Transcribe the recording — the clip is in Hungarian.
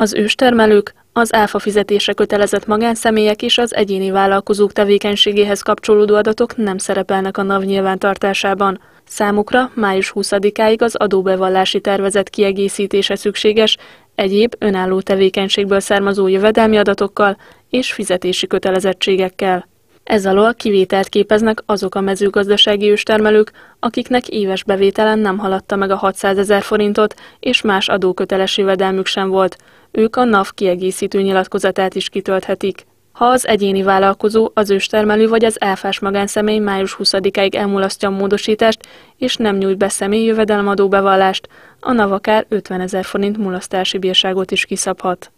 Az őstermelők, az áfa fizetése kötelezett magánszemélyek és az egyéni vállalkozók tevékenységéhez kapcsolódó adatok nem szerepelnek a NAV nyilvántartásában. Számukra május 20-áig az adóbevallási tervezet kiegészítése szükséges, egyéb önálló tevékenységből származó jövedelmi adatokkal és fizetési kötelezettségekkel. Ez alól kivételt képeznek azok a mezőgazdasági őstermelők, akiknek éves bevételen nem haladta meg a 600 ezer forintot, és más adóköteles jövedelmük sem volt. Ők a NAV kiegészítő nyilatkozatát is kitölthetik. Ha az egyéni vállalkozó, az őstermelő vagy az elfás magánszemély május 20 ig elmulasztja a módosítást, és nem nyújt be személy jövedelmadó bevallást, a NAV akár 50 ezer forint mulasztási bírságot is kiszabhat.